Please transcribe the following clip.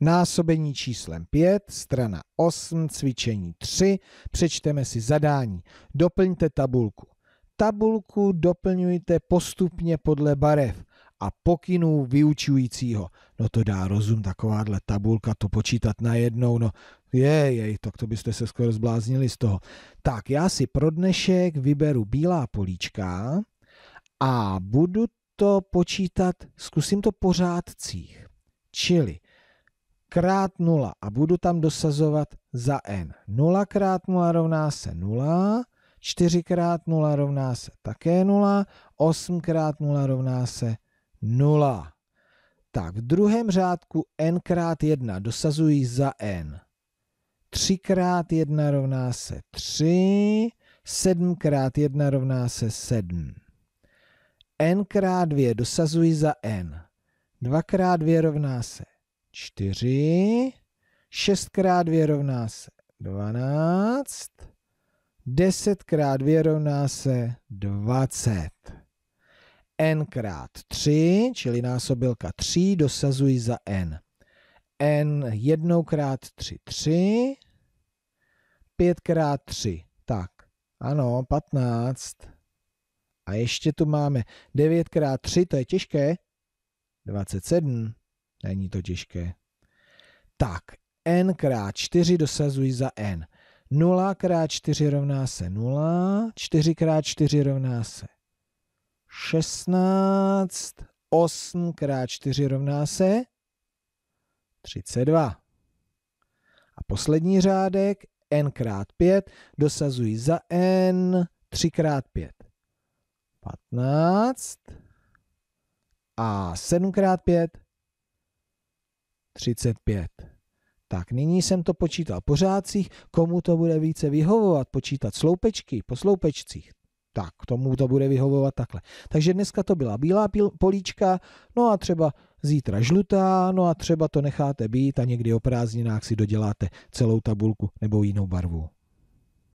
Násobení číslem 5, strana 8, cvičení 3, přečteme si zadání. Doplňte tabulku. Tabulku doplňujte postupně podle barev a pokynů vyučujícího. No to dá rozum, takováhle tabulka, to počítat najednou, no je, jej, tak to byste se skoro zbláznili z toho. Tak já si pro dnešek vyberu bílá políčka a budu to počítat, zkusím to pořádcích. Čili krát 0 a budu tam dosazovat za n. 0 krát 0 rovná se 0, 4 krát 0 rovná se také 0, 8 krát 0 rovná se 0. Tak v druhém řádku n krát 1 dosazuji za n. 3 krát 1 rovná se 3, 7 krát 1 rovná se 7. n krát 2 dosazuji za n. 2 krát 2 rovná se 4. 6 krát 2 rovná se 12. 10 krát 2 rovná se 20. n krát 3, čili násobilka 3, dosazuji za n. n 1 krát 3, 3. 5 krát 3, tak, ano, 15. A ještě tu máme 9 krát 3, to je těžké, 27. Není to těžké. Tak, n krát 4 dosazuji za n. 0 krát 4 rovná se 0, 4 krát 4 rovná se 16, 8 krát 4 rovná se 32. A poslední řádek n krát 5 dosazuji za n 3 krát 5. 15 a 7 krát 5 35. Tak, nyní jsem to počítal po řádcích, komu to bude více vyhovovat, počítat sloupečky po sloupečcích. Tak, tomu to bude vyhovovat takhle. Takže dneska to byla bílá políčka, no a třeba zítra žlutá, no a třeba to necháte být a někdy o prázdninách si doděláte celou tabulku nebo jinou barvu.